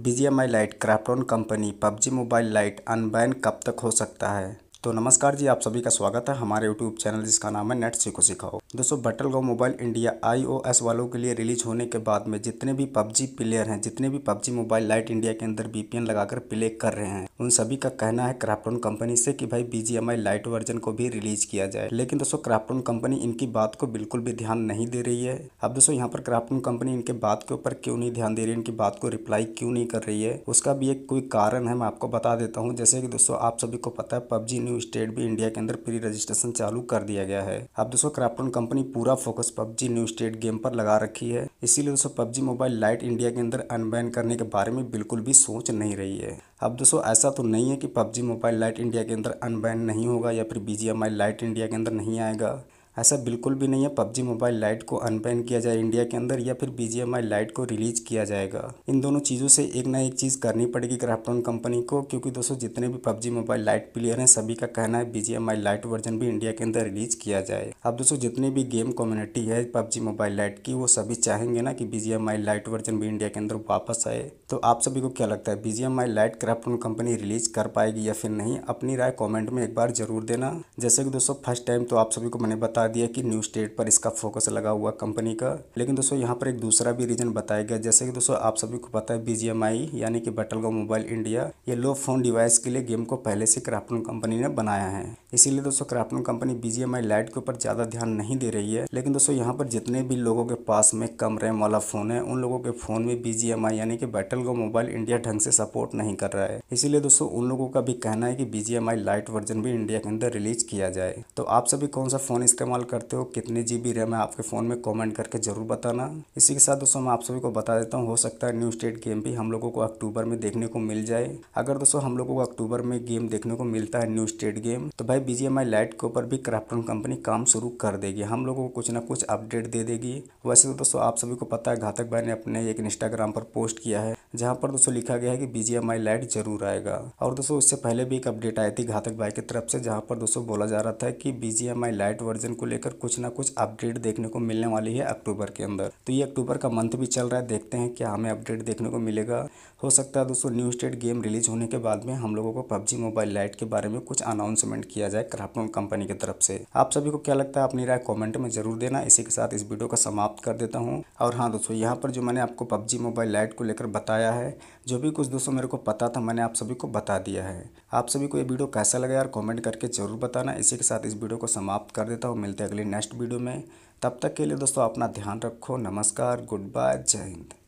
B G M I lite Krafton company PUBG mobile lite unban कब तक हो सकता है तो नमस्कार जी आप सभी का स्वागत है हमारे यूट्यूब चैनल जिसका नाम है नेट सीखो सिखाओ दोस्तों बटल गो मोबाइल इंडिया एस वालों के लिए रिलीज होने के बाद में जितने भी पबजी प्लेयर हैं जितने भी पबजी मोबाइल लाइट इंडिया के अंदर बीपीएन लगाकर प्ले कर रहे हैं उन सभी का कहना है क्राफ्टोन कंपनी से कि भाई बीजीएमआई लाइट वर्जन को भी रिलीज किया जाए लेकिन दोस्तों क्राफ्टोन कंपनी इनकी बात को बिल्कुल भी ध्यान नहीं दे रही है अब दोस्तों यहाँ पर क्राफ्टोन कंपनी इनके बात के ऊपर क्यों नहीं ध्यान दे रही है इनकी बात को रिप्लाई क्यों नहीं कर रही है उसका भी एक कोई कारण है मैं आपको बता देता हूँ जैसे कि दोस्तों आप सभी को पता है पबजी न्यू स्टेट भी इंडिया के अंदर प्री रजिस्ट्रेशन चालू कर दिया गया है अब दोस्तों क्राफ्टन कंपनी पूरा focus PUBG new state game पर लगा रखी है इसीलिए दोस्तों पबजी मोबाइल लाइट इंडिया के अंदर अनबैन करने के बारे में बिल्कुल भी सोच नहीं रही है अब दोस्तों ऐसा तो नहीं है कि पबजी मोबाइल लाइट इंडिया के अंदर अनबैन नहीं होगा या फिर बीजीएमआई लाइट इंडिया के अंदर नहीं आएगा ऐसा बिल्कुल भी नहीं है पबजी मोबाइल लाइट को अनबैन किया जाए इंडिया के अंदर या फिर बीजीएमआई लाइट को रिलीज किया जाएगा इन दोनों चीज़ों से एक ना एक चीज़ करनी पड़ेगी क्राफ्टॉन कंपनी को क्योंकि दोस्तों जितने भी पबजी मोबाइल लाइट प्लेयर हैं सभी का कहना है बीजीएमआई लाइट वर्जन भी इंडिया के अंदर रिलीज किया जाए अब दोस्तों जितनी भी गेम कम्युनिटी है पबजी मोबाइल लाइट की वो सभी चाहेंगे ना कि बीजीएमआई लाइट वर्जन भी इंडिया के अंदर वापस आए तो आप सभी को क्या लगता है BGMI lite Krafton company release कर पाएगी या फिर नहीं अपनी राय कॉमेंट में एक बार जरूर देना जैसे कि दोस्तों फर्स्ट टाइम तो आप सभी को मैंने बताया बता दिया कि न्यू स्टेट पर इसका फोकस लगा हुआ कंपनी का लेकिन दोस्तों यहाँ पर एक दूसरा भी रीजन बताया गया जैसे कि दोस्तों आप सभी को पता है बीजीएमआई यानी कि बटलगांव मोबाइल इंडिया ये लो फोन डिवाइस के लिए गेम को पहले से क्राफ्टन कंपनी ने बनाया है इसीलिए दोस्तों क्राफ्टन कंपनी बीजीएमआई लाइट के ऊपर ज़्यादा ध्यान नहीं दे रही है लेकिन दोस्तों यहाँ पर जितने भी लोगों के पास में कम रैम वाला फ़ोन है उन लोगों के फ़ोन में बी यानी कि बैटल का मोबाइल इंडिया ढंग से सपोर्ट नहीं कर रहा है इसीलिए दोस्तों उन लोगों का भी कहना है कि बी लाइट वर्जन भी इंडिया के अंदर रिलीज किया जाए तो आप सभी कौन सा फ़ोन इस्तेमाल इस्तेमाल करते हो कितने जी बी रैम है आपके फ़ोन में कमेंट करके ज़रूर बताना इसी के साथ दोस्तों मैं आप सभी को बता देता हूँ हो सकता है न्यू स्टेट गेम भी हम लोगों को अक्टूबर में देखने को मिल जाए अगर दोस्तों हम लोगों को अक्टूबर में गेम देखने को मिलता है न्यू स्टेट गेम तो भाई बी लाइट के ऊपर भी क्राफ्टन कंपनी काम शुरू कर देगी हम लोगों को कुछ ना कुछ अपडेट दे देगी वैसे तो दोस्तों आप सभी को पता है घातक भाई ने अपने एक इंस्टाग्राम पर पोस्ट किया है जहाँ पर दोस्तों लिखा गया है कि बीजीएमआई लाइट जरूर आएगा और दोस्तों उससे पहले भी एक अपडेट आई थी घातक भाई की तरफ से जहाँ पर दोस्तों बोला जा रहा था कि बीजीएमआई लाइट वर्जन को लेकर कुछ ना कुछ अपडेट देखने को मिलने वाली है अक्टूबर के अंदर तो ये अक्टूबर का मंथ भी चल रहा है देखते हैं क्या हमें अपडेट देखने को मिलेगा हो सकता है दोस्तों न्यू स्टेट गेम रिलीज होने के बाद में हम लोगों को पबजी मोबाइल लाइट के बारे में कुछ अनाउंसमेंट किया जाए क्राफ्टोन कंपनी की तरफ से आप सभी को क्या लगता है अपनी राय कॉमेंट में जरूर देना इसी के साथ इस वीडियो का समाप्त कर देता हूँ और हाँ दोस्तों यहाँ पर जो मैंने आपको पबजी मोबाइल लाइट को लेकर बताया आया है जो भी कुछ दोस्तों मेरे को पता था मैंने आप सभी को बता दिया है आप सभी को ये वीडियो कैसा लगा यार कमेंट करके ज़रूर बताना इसी के साथ इस वीडियो को समाप्त कर देता हूँ मिलते हैं अगले नेक्स्ट वीडियो में तब तक के लिए दोस्तों अपना ध्यान रखो नमस्कार गुड बाय जय हिंद